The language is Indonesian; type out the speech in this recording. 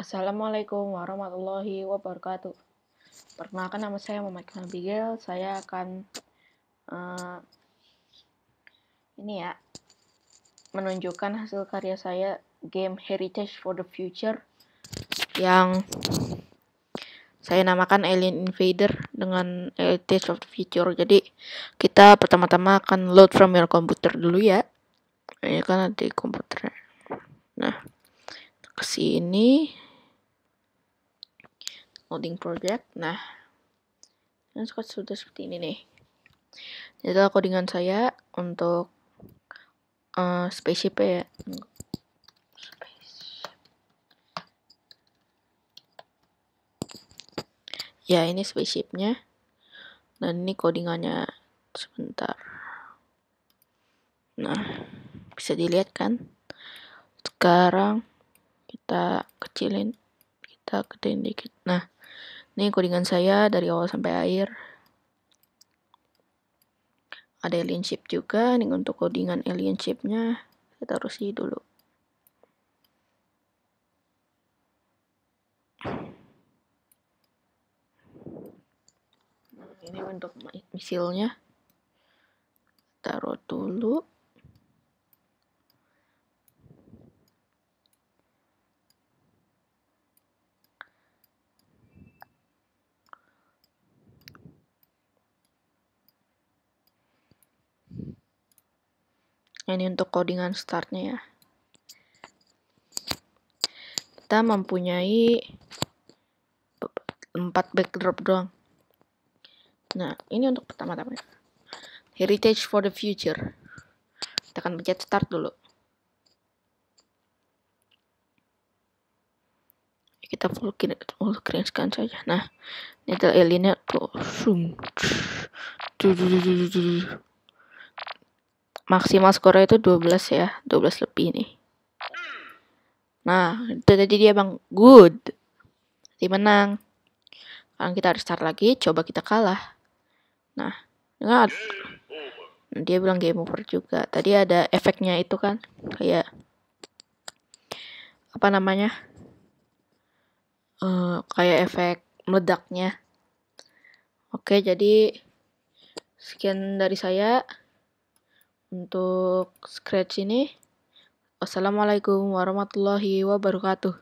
Assalamualaikum warahmatullahi wabarakatuh. Perkenalkan nama saya Muhammad Nabil. Saya akan uh, ini ya menunjukkan hasil karya saya game Heritage for the Future yang saya namakan Alien Invader dengan Heritage of the Future. Jadi kita pertama-tama akan load from your computer dulu ya. Ini kan ada di komputer. Nah, ke sini coding project. Nah, yang suka sudah seperti ini nih. Jadi codingan saya untuk uh, spaceship ya. Ya, ini spaceshipnya. Dan ini codingannya sebentar. Nah, bisa dilihat kan? Sekarang kita kecilin, kita gedein dikit. Nah, ini kodingan saya dari awal sampai akhir. Ada alien chip juga, ini untuk kodingan alien chipnya saya taruh sih dulu. ini untuk misilnya taruh dulu Nah, ini untuk codingan startnya ya kita mempunyai 4 backdrop doang nah ini untuk pertama-tama heritage for the future kita akan pencet start dulu kita full screen, full screen scan saja nah ini adalah aliennya tuh zoom maksimal skornya itu 12 ya 12 lebih nih nah itu tadi dia bang good tim menang sekarang kita harus start lagi coba kita kalah nah ingat ya. dia bilang game over juga tadi ada efeknya itu kan kayak apa namanya uh, kayak efek meledaknya oke jadi sekian dari saya untuk scratch ini. Wassalamualaikum warahmatullahi wabarakatuh.